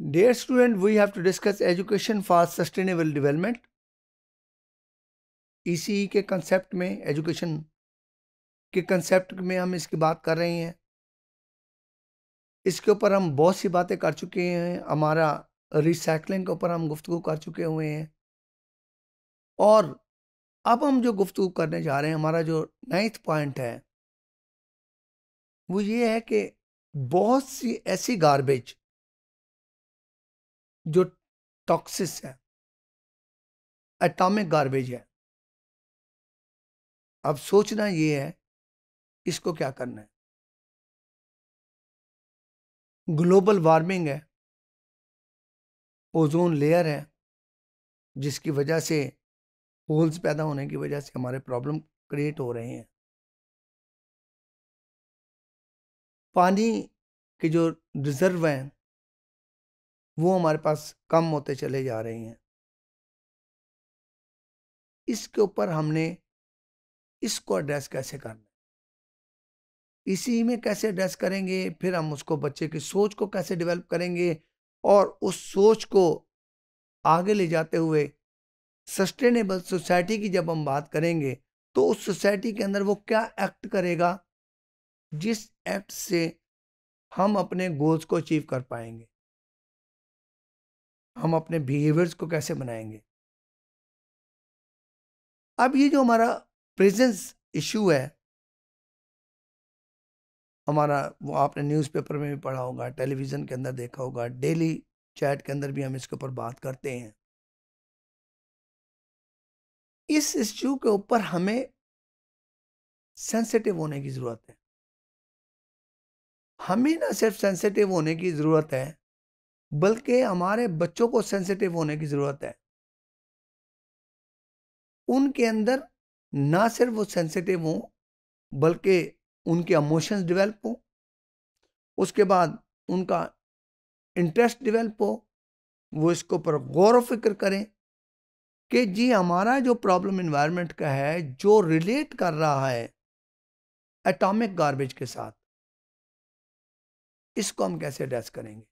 Dear student, we have to discuss education for sustainable development. E e e के concept में education के concept में हम इसकी बात कर रहे हैं इसके ऊपर हम बहुत सी बातें कर चुके हैं हमारा रिसाइकलिंग के ऊपर हम गुफ्तु कर चुके हुए हैं और अब हम जो गुफ्तु करने जा रहे हैं हमारा जो नाइन्थ पॉइंट है वो ये है कि बहुत सी ऐसी गारबेज जो टॉक्सिस है एटॉमिक गार्बेज है अब सोचना ये है इसको क्या करना है ग्लोबल वार्मिंग है ओजोन लेयर है जिसकी वजह से होल्स पैदा होने की वजह से हमारे प्रॉब्लम क्रिएट हो रहे हैं पानी के जो रिजर्व हैं वो हमारे पास कम होते चले जा रहे हैं इसके ऊपर हमने इसको एड्रेस कैसे करना इसी में कैसे एड्रेस करेंगे फिर हम उसको बच्चे की सोच को कैसे डेवलप करेंगे और उस सोच को आगे ले जाते हुए सस्टेनेबल सोसाइटी की जब हम बात करेंगे तो उस सोसाइटी के अंदर वो क्या एक्ट करेगा जिस एक्ट से हम अपने गोल्स को अचीव कर पाएंगे हम अपने बिहेवियर्स को कैसे बनाएंगे अब ये जो हमारा प्रेजेंस इशू है हमारा वो आपने न्यूज़पेपर में भी पढ़ा होगा टेलीविज़न के अंदर देखा होगा डेली चैट के अंदर भी हम इसके ऊपर बात करते हैं इस इशू के ऊपर हमें सेंसिटिव होने की ज़रूरत है हमें ना सिर्फ सेंसिटिव होने की ज़रूरत है बल्कि हमारे बच्चों को सेंसिटिव होने की ज़रूरत है उनके अंदर ना सिर्फ वो सेंसिटिव हों बल्कि उनके इमोशंस डेवलप हों उसके बाद उनका इंटरेस्ट डेवलप हो वो इसके ऊपर गौर फिक्र करें कि जी हमारा जो प्रॉब्लम इन्वायरमेंट का है जो रिलेट कर रहा है एटॉमिक गार्बेज के साथ इसको हम कैसे एड्रेस करेंगे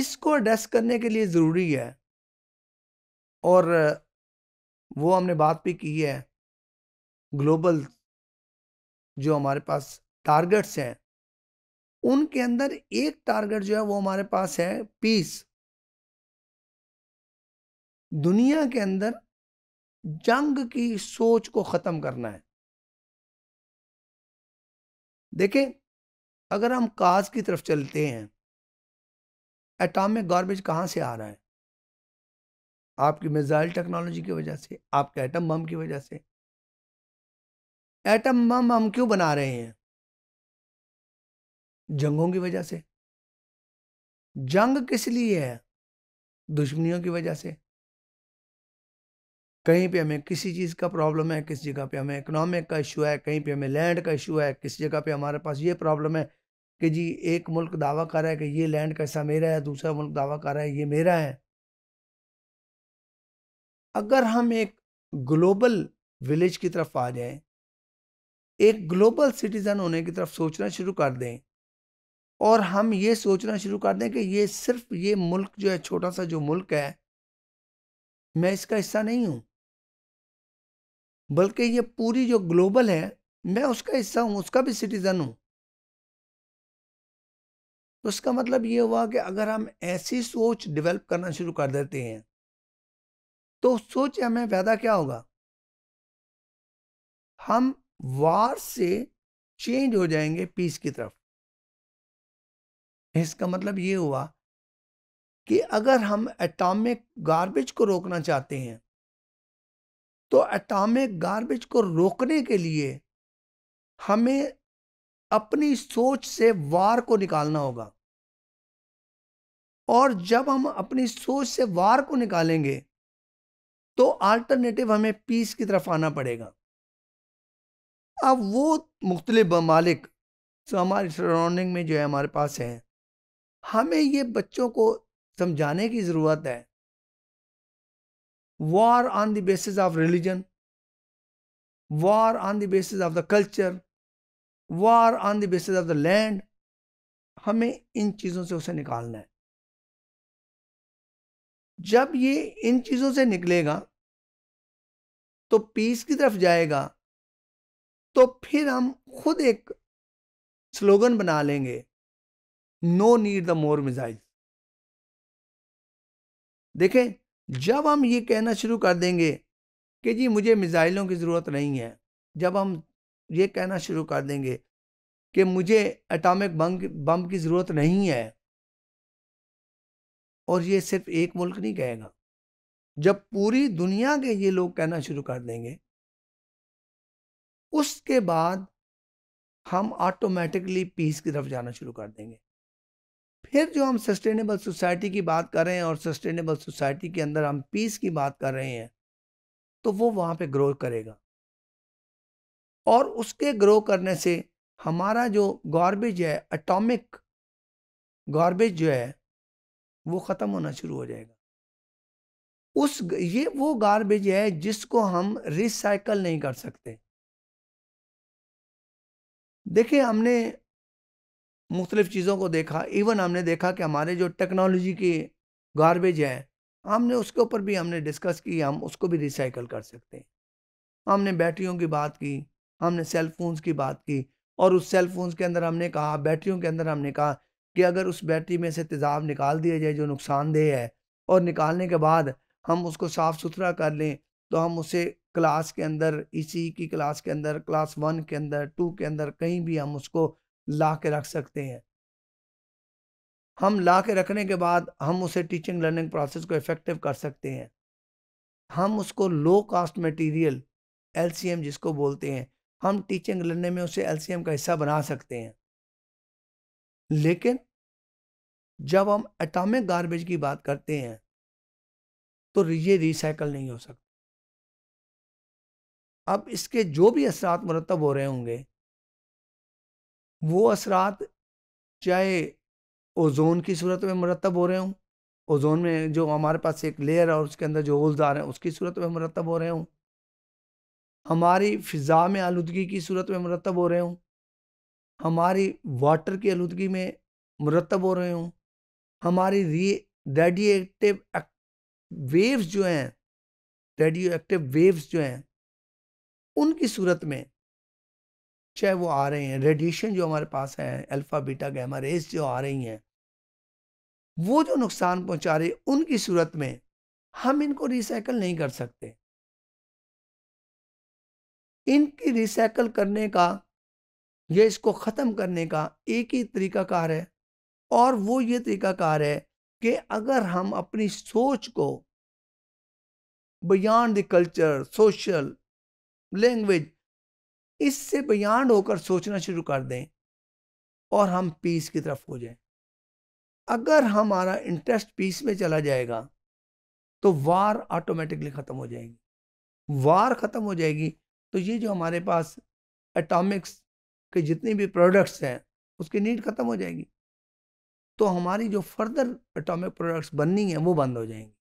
इसको एड्रेस करने के लिए ज़रूरी है और वो हमने बात भी की है ग्लोबल जो हमारे पास टारगेट्स हैं उनके अंदर एक टारगेट जो है वो हमारे पास है पीस दुनिया के अंदर जंग की सोच को ख़त्म करना है देखें अगर हम काज की तरफ चलते हैं एटॉमिक गार्बेज कहाँ से आ रहा है आपकी मिज़ाइल टेक्नोलॉजी की वजह से आपके एटम बम की वजह से एटम बम हम क्यों बना रहे हैं जंगों की वजह से जंग किस लिए है दुश्मनियों की वजह से कहीं पे हमें किसी चीज़ का प्रॉब्लम है किसी जगह पे हमें इकोनॉमिक का इशू है कहीं पे हमें लैंड का इशू है किसी जगह पे हमारे पास ये प्रॉब्लम है कि जी एक मुल्क दावा कर रहा है कि ये लैंड कैसा मेरा है दूसरा मुल्क दावा कर रहा है ये मेरा है अगर हम एक ग्लोबल विलेज की तरफ आ जाएं एक ग्लोबल सिटीज़न होने की तरफ सोचना शुरू कर दें और हम ये सोचना शुरू कर दें कि ये सिर्फ ये मुल्क जो है छोटा सा जो मुल्क है मैं इसका हिस्सा नहीं हूँ बल्कि ये पूरी जो ग्लोबल है मैं उसका हिस्सा हूँ उसका भी सिटीज़न हूँ तो इसका मतलब ये हुआ कि अगर हम ऐसी सोच डेवलप करना शुरू कर देते हैं तो सोच हमें फायदा क्या होगा हम वार से चेंज हो जाएंगे पीस की तरफ इसका मतलब ये हुआ कि अगर हम एटॉमिक गार्बेज को रोकना चाहते हैं तो एटॉमिक गार्बेज को रोकने के लिए हमें अपनी सोच से वार को निकालना होगा और जब हम अपनी सोच से वार को निकालेंगे तो अल्टरनेटिव हमें पीस की तरफ आना पड़ेगा अब वो मुख्तलिफ ममालिक हमारे सराउंडिंग में जो है हमारे पास हैं हमें ये बच्चों को समझाने की ज़रूरत है war on the basis of religion war on the basis of the culture war on the basis of the land हमें इन चीज़ों से उसे निकालना है जब ये इन चीज़ों से निकलेगा तो पीस की तरफ जाएगा तो फिर हम खुद एक स्लोगन बना लेंगे no need the more missile देखें जब हम ये कहना शुरू कर देंगे कि जी मुझे मिसाइलों की ज़रूरत नहीं है जब हम ये कहना शुरू कर देंगे कि मुझे एटॉमिक बम बम की ज़रूरत नहीं है और ये सिर्फ एक मुल्क नहीं कहेगा जब पूरी दुनिया के ये लोग कहना शुरू कर देंगे उसके बाद हम ऑटोमेटिकली पीस की तरफ जाना शुरू कर देंगे फिर जो हम सस्टेनेबल सोसाइटी की बात कर रहे हैं और सस्टेनेबल सोसाइटी के अंदर हम पीस की बात कर रहे हैं तो वो वहाँ पे ग्रो करेगा और उसके ग्रो करने से हमारा जो गार्बेज है एटॉमिक गार्बेज जो है वो ख़त्म होना शुरू हो जाएगा उस ये वो गार्बेज है जिसको हम रिसाइकल नहीं कर सकते देखिए हमने मुख्तलिफ चीज़ों को देखा इवन हमने देखा कि हमारे जो टेक्नोलॉजी की गार्बेज है हमने उसके ऊपर भी हमने डिस्कस की हम उसको भी रिसाइकल कर सकते हैं हमने बैटरियों की बात की हमने सेल फोन्स की बात की और उस सेल फोन्स के अंदर हमने कहा बैटरियों के अंदर हमने कहा कि अगर उस बैटरी में से तेज़ाब निकाल दिया जाए जो नुकसानदेह है और निकालने के बाद हम उसको साफ़ सुथरा कर लें तो हम उसे क्लास के अंदर इसी e की क्लास के अंदर क्लास वन के अंदर टू के अंदर कहीं भी हम उसको ला के रख सकते हैं हम ला के रखने के बाद हम उसे टीचिंग लर्निंग प्रोसेस को इफ़ेक्टिव कर सकते हैं हम उसको लो कास्ट मटेरियल एलसीएम जिसको बोलते हैं हम टीचिंग लड़ने में उसे एल का हिस्सा बना सकते हैं लेकिन जब हम एटॉमिक गार्बेज की बात करते हैं तो ये रिसाइकल नहीं हो सकता अब इसके जो भी असरा मरतब हो रहे होंगे वो असरात चाहे ओजोन की सूरत में मरतब हो रहे हों ओजोन में जो हमारे पास एक लेयर है और उसके अंदर जो होल्स आ रहे हैं उसकी सूरत में मरतब हो रहे हों हमारी फ़िज़ा में आलूदगी की सूरत में मरतब हो रहे हों हमारी वाटर की आलूदगी में मरतब हो रहे हों हमारी रेडिएटिव वेव्स जो हैं रेडियो एक्टिव वेव्स जो हैं उनकी सूरत में चाहे वो आ रहे हैं रेडिएशन जो हमारे पास है अल्फ़ा बीटा गैमा रेस जो आ रही हैं वो जो नुकसान पहुंचा रहे उनकी सूरत में हम इनको रिसाइकल नहीं कर सकते इनकी रिसाइकल करने का या इसको ख़त्म करने का एक ही तरीका कार है और वो ये तरीका कार है कि अगर हम अपनी सोच को beyond the culture social language इससे बियॉन्ड होकर सोचना शुरू कर दें और हम पीस की तरफ हो जाएं अगर हमारा इंटरेस्ट पीस में चला जाएगा तो वार ऑटोमेटिकली ख़त्म हो जाएगी वार ख़त्म हो जाएगी तो ये जो हमारे पास एटॉमिक्स के जितने भी प्रोडक्ट्स हैं उसकी नीड ख़त्म हो जाएगी तो हमारी जो फर्दर एटॉमिक प्रोडक्ट्स बननी है वो बंद हो जाएंगी